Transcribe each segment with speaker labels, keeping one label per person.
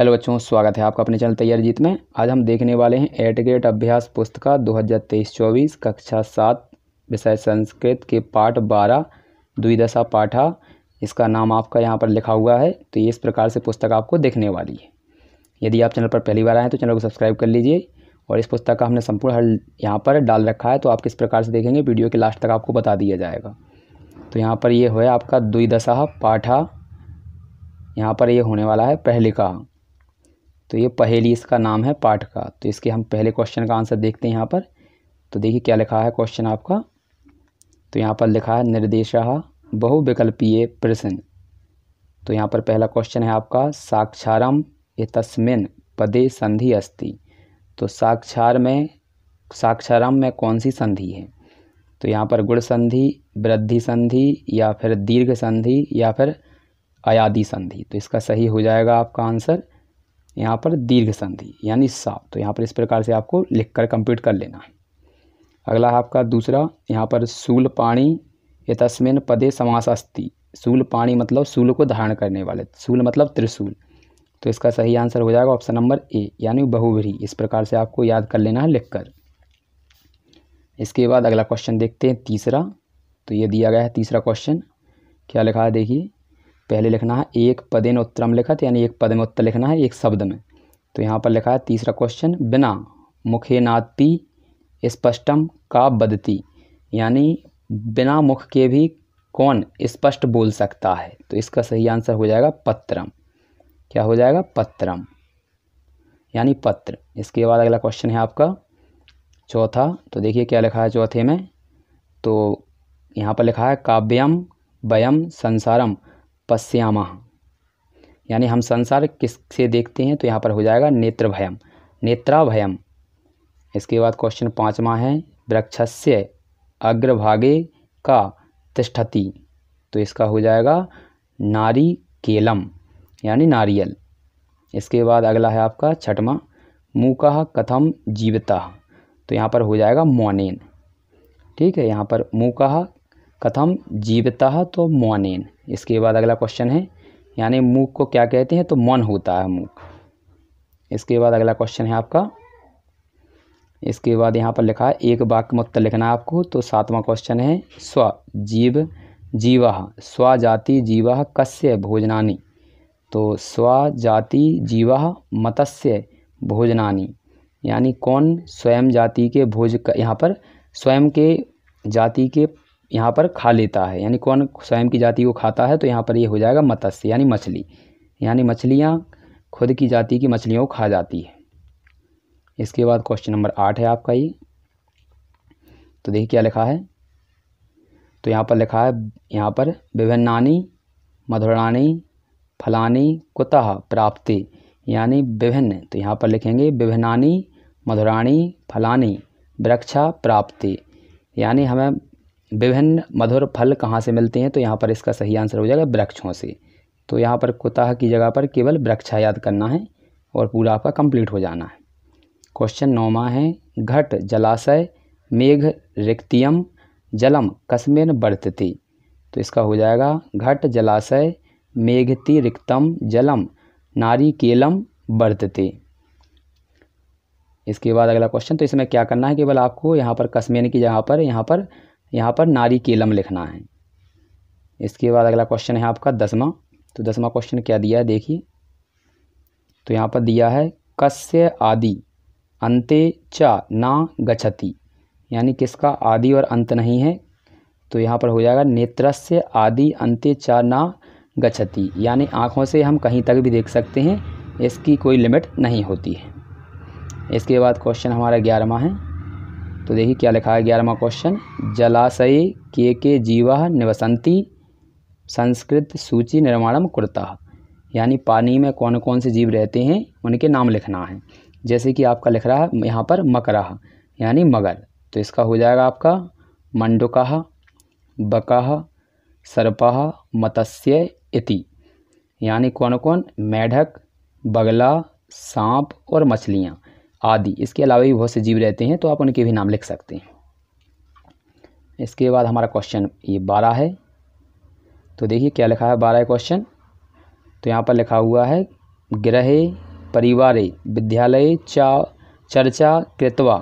Speaker 1: hello बच्चों स्वागत है आपका अपने चैनल तैयार जीत में आज हम देखने वाले हैं एट ग्रेड अभ्यास पुस्तिका 2023-24 कक्षा सात विषय संस्कृत के पाठ बारह द्विदशा पाठा इसका नाम आपका यहाँ पर लिखा हुआ है तो ये इस प्रकार से पुस्तक आपको देखने वाली है यदि आप चैनल पर पहली बार आए हैं तो चैनल को सब्सक्राइब कर लीजिए और इस पुस्तक का हमने संपूर्ण हल यहाँ पर डाल रखा है तो आप किस प्रकार से देखेंगे वीडियो के लास्ट तक आपको बता दिया जाएगा तो यहाँ पर ये यह आपका द्विदशा पाठा यहाँ पर ये यह होने वाला है पहले का तो ये पहेली इसका नाम है पाठ का तो इसके हम पहले क्वेश्चन का आंसर देखते हैं यहाँ पर तो देखिए क्या लिखा है क्वेश्चन आपका तो यहाँ पर लिखा है निर्देशा बहुविकल्पीय प्रश्न तो यहाँ पर पहला क्वेश्चन है आपका साक्षारम तस्मिन पदे संधि अस्ति तो साक्षार में साक्षारम में कौन सी संधि है तो यहाँ पर गुण संधि वृद्धि संधि या फिर दीर्घ संधि या फिर अयादि संधि तो इसका सही हो जाएगा आपका आंसर यहाँ पर दीर्घ संधि यानी सा तो यहाँ पर इस प्रकार से आपको लिख कर कंप्लीट कर लेना है अगला आपका दूसरा यहाँ पर सूल पाणी यस्मिन पदे अस्थि सूल पाणी मतलब सूल को धारण करने वाले सूल मतलब त्रिशूल तो इसका सही आंसर हो जाएगा ऑप्शन नंबर ए यानी बहुवरी इस प्रकार से आपको याद कर लेना है लिखकर इसके बाद अगला क्वेश्चन देखते हैं तीसरा तो ये दिया गया है तीसरा क्वेश्चन क्या लिखा है देखिए पहले लिखना है एक पदेन उत्तरम लिखत यानी एक पद में उत्तर लिखना है एक शब्द में तो यहाँ पर लिखा है तीसरा क्वेश्चन बिना मुखे नाती स्पष्टम का बदती यानी बिना मुख के भी कौन स्पष्ट बोल सकता है तो इसका सही आंसर हो जाएगा पत्रम क्या हो जाएगा पत्रम यानी पत्र इसके बाद अगला क्वेश्चन है आपका चौथा तो देखिए क्या लिखा है चौथे में तो यहाँ पर लिखा है काव्यम वयम संसारम पश्यामा यानी हम संसार किस से देखते हैं तो यहाँ पर हो जाएगा नेत्र भयम नेत्रा भयम इसके बाद क्वेश्चन पाँचवा है वृक्ष अग्रभागे का तिष्ठती तो इसका हो जाएगा नारी केलम यानी नारियल इसके बाद अगला है आपका छठवा मुँह कथम जीवता तो यहाँ पर हो जाएगा मोनेन ठीक है यहाँ पर मुँह कथम जीवता तो मोनेन इसके बाद अगला क्वेश्चन है यानी मूक को क्या कहते हैं तो मन होता है मूक इसके बाद अगला क्वेश्चन है आपका इसके बाद यहाँ पर लिखा है एक वाक्य में उत्तर लिखना है आपको तो सातवां क्वेश्चन है स्व जीव जीवा जाति जीवा कस्य भोजनानी तो स्व जाति जीवा मतस्य भोजनानी यानी कौन स्वयं जाति के भोज यहाँ पर स्वयं के जाति के यहाँ पर खा लेता है यानी कौन स्वयं की जाति को खाता है तो यहाँ पर ये यह हो जाएगा मत्स्य यानी मछली यानी मछलियाँ खुद की जाति की मछलियों को खा जाती है इसके बाद क्वेश्चन नंबर आठ है आपका ये तो देखिए क्या लिखा है तो यहाँ पर लिखा है यहाँ पर विभिन्नानी मधुरानी फलानी कुतः प्राप्ति यानी विभिन्न तो यहाँ पर लिखेंगे विभिन्नानी मधुरानी फलानी वृक्षा प्राप्ति यानी हमें विभिन्न मधुर फल कहाँ से मिलते हैं तो यहाँ पर इसका सही आंसर हो जाएगा वृक्षों से तो यहाँ पर कुताह की जगह पर केवल वृक्षा याद करना है और पूरा आपका कंप्लीट हो जाना है क्वेश्चन नौमा है घट जलाशय मेघ रिक्तियम जलम कस्मेन बर्तते तो इसका हो जाएगा घट जलाशय मेघति रिक्तम जलम नारी केलम बर्तते इसके बाद अगला क्वेश्चन तो इसमें क्या करना है केवल आपको यहाँ पर कस्मेन की जगह पर यहाँ पर यहाँ पर नारी केलम लिखना है इसके बाद अगला क्वेश्चन है आपका दसवा तो दसवा क्वेश्चन क्या दिया है देखिए तो यहाँ पर दिया है कस्य आदि अंते च ना गछति यानी किसका आदि और अंत नहीं है तो यहाँ पर हो जाएगा नेत्रस्य आदि अंत्य चा ना गछति यानी आँखों से हम कहीं तक भी देख सकते हैं इसकी कोई लिमिट नहीं होती है इसके बाद क्वेश्चन हमारा ग्यारहवा है तो देखिए क्या लिखा है ग्यारहवा क्वेश्चन जलाशय के के जीवा निवसंती संस्कृत सूची निर्माणम कुर्ता यानी पानी में कौन कौन से जीव रहते हैं उनके नाम लिखना है जैसे कि आपका लिख रहा है यहाँ पर मकरा यानी मगर तो इसका हो जाएगा आपका मंडुकाह बकाह सर्पाह मत्स्य इति यानी कौन कौन मेढक बगला सांप और मछलियाँ आदि इसके अलावा भी बहुत से जीव रहते हैं तो आप उनके भी नाम लिख सकते हैं इसके बाद हमारा क्वेश्चन ये बारह है तो देखिए क्या लिखा है बारह क्वेश्चन तो यहाँ पर लिखा हुआ है ग्रह परिवार विद्यालय चा चर्चा कृतवा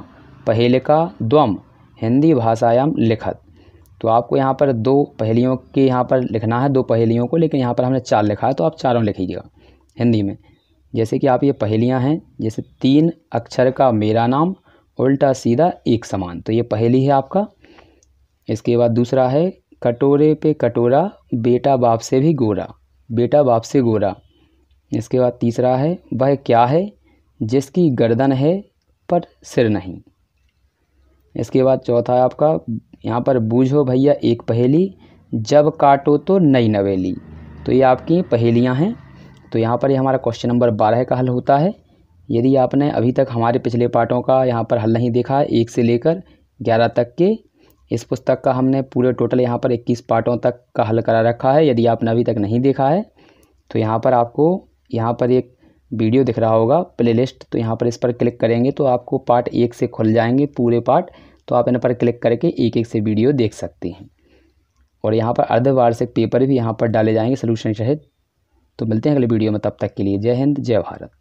Speaker 1: पहेलिका द्वम हिंदी भाषायाम लिखत तो आपको यहाँ पर दो पहेलियों के यहाँ पर लिखना है दो पहेलियों को लेकिन यहाँ पर हमने चार लिखा है तो आप चारों लिखिएगा हिंदी में जैसे कि आप ये पहेलियाँ हैं जैसे तीन अक्षर का मेरा नाम उल्टा सीधा एक समान तो ये पहेली है आपका इसके बाद दूसरा है कटोरे पे कटोरा बेटा बाप से भी गोरा बेटा बाप से गोरा इसके बाद तीसरा है वह क्या है जिसकी गर्दन है पर सिर नहीं इसके बाद चौथा है आपका यहाँ पर बूझो भैया एक पहेली जब काटो तो नई नवेली तो ये आपकी पहेलियाँ हैं तो यहाँ पर ये यह हमारा क्वेश्चन नंबर बारह का हल होता है यदि आपने अभी तक हमारे पिछले पार्टों का यहाँ पर हल नहीं देखा है एक से लेकर ग्यारह तक के इस पुस्तक का हमने पूरे टोटल यहाँ पर इक्कीस पार्टों तक का हल करा रखा है यदि आपने अभी तक नहीं देखा है तो यहाँ पर आपको यहाँ पर एक वीडियो दिख रहा होगा प्लेलिस्ट तो यहाँ पर इस पर क्लिक करेंगे तो आपको पार्ट एक से खुल जाएंगे पूरे पार्ट तो आप इन पर क्लिक करके एक एक से वीडियो देख सकते हैं और यहाँ पर अर्धवार्षिक पेपर भी यहाँ पर डाले जाएंगे सोल्यूशन सहित तो मिलते हैं अगले वीडियो में तब तक के लिए जय हिंद जय भारत